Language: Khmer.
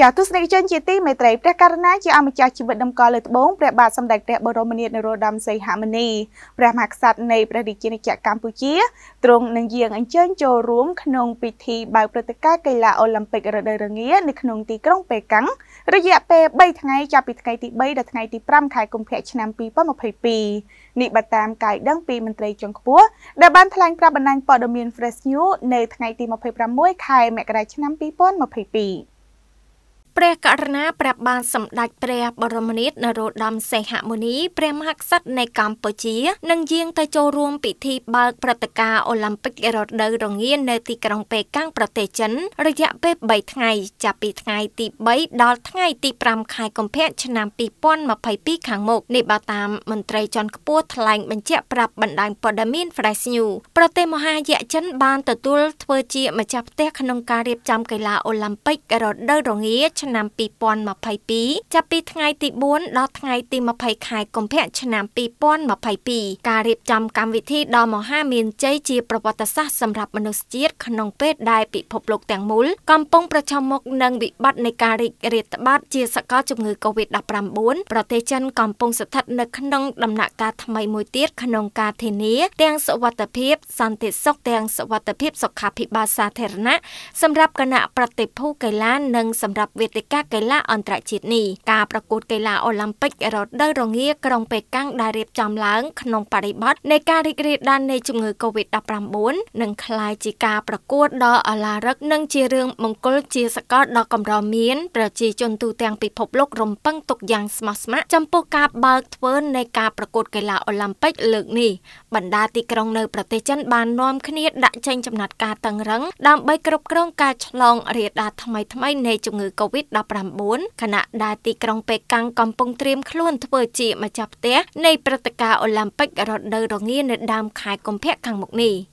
ចាទស្សនិកជនជាទីមេត្រីព្រះករណាជាអម្ចាស់ជីវិតដំកល់លើត្បូងព្រះបាទសម្ដេចព្រះបរមនាថនរោត្តមសីហមុនីព្រះមហាក្សត្រនៃព្រះរាជាណាចក្រកម្ពុជាទ្រង់នឹងយាងអញ្ជើញចូលរួមក្នុងពិធីបើកព្រឹត្តិការណ៍កីឡាអូឡ িম্প ពិករដូវរងានៅក្នុងទីក្រុងប៉េកាំងរយៈពេល3ថ្ងៃចាប់ពីថ្ងៃទី3ដល់ថ្ងៃទី5ខែកុម្ភៈឆ្នាំ2022នេះបើតាមការដឹងពីមន្ត្រីជាន់ខ្ពស់ដែលបានថ្លែងប្រាប់បណ្ដាញព័ត៌មាន Fresh News នៅថ្ងៃទី26ខែមករាឆ្នាំ2022ព្រះករណាព្រះបាទសម្ដេចព្រះបរមនាថនរោត្តមសីហមុនីព្រះមហាក្សត្រនៃកម្ពុជានឹងយាងទៅចូលរួមពិធីបើកព្រឹត្តិការណ៍អូឡ িম্প ពិករដូវរងានៅទីក្រុងប៉េកាំងប្រទេសចិន រយៈពេល3ថ្ងៃចាប់ពីថ្ងៃទី3ដល់ថ្ងៃទី5ខែកុម្ភៈឆ្នាំ2022ខាងមុខនេះបើតាមមន្ត្រីជាន់ខ្ពស់ថ្លែងបញ្ជាក់ប្រាប់បណ្ដាញព័ត៌មាន Fresh News ប្រទេសមហាយៈចិនបានទទួលធ្វើជាម្ចាស់ផ្ទះក្នុងការរៀបចំកីឡាអូឡ িম্প ពិករដូវរងាឆ្នាំ2022ចាប់ពីថ្ងៃទី4ដល់ថ្ងៃទី20ខែកុម្ភៈឆ្នាំ2022ការរៀបចំកម្មវិធីដ៏មហាមានជ័យជាប្រវត្តិសាស្ត្រសម្រាប់មនុស្សជាតិក្នុង ពេលដែលពិភពលោកទាំងមូលកំពុងប្រឈមមុខនឹងវិបត្តិនៃការរីករាលដាលជាសកលជំងឺ Covid-19 ប្រទេសចិនកំពុងស្ថិត នៅ ក្នុងដំណាក់កាលថ្មីមួយទៀតក្នុងការធានាទាំងសុវត្ថិភាពសន្តិសុខទាំងសុវត្ថិភាពសុខាភិបាលសាធារណៈសម្រាប់គណៈប្រតិភូកីឡានិងសម្រាប់វេតិកាកីឡាអន្តរជាតិនេះការប្រកួតកីឡាអូឡ িম্প ិករដូវរងាក្រុងប៉េកាំងដែលរៀបចំឡើងក្នុងបរិបទនៃការរីករាលដាលនៃជំងឺ Covid-19 និងคล้ายជាការប្រកួតដ៏អឡារឹកនិងជារឿងមង្គលជាសកលដ៏កម្រមាន ប្រជាជនទូទាំងពិភពលោករំពឹងទុកយ៉ាងស្មោះស្ម័គ្រចំពោះការបើកធ្វើនៃការប្រកួត កីឡាអូឡ িম্প ិកលើកនេះបណ្ដាទីក្រុងនៅប្រទេសចិនបាននាំគ្នាដាក់ចេញចំណាត់ការតឹងរឹងដើម្បីគ្រប់គ្រងការឆ្លងរាលដាលថ្មីៗនៃជំងឺ Covid COVID-19 ខណៈដែលទីក្រុងប៉េកាំងកំពុងត្រៀមខ្លួនធ្វើជាម្ចាស់ផ្ទះនៃព្រឹត្តិការណ៍អូឡ িম্প ិករដូវរងានៅដើមខែកុម្ភៈខាងមុខនេះ។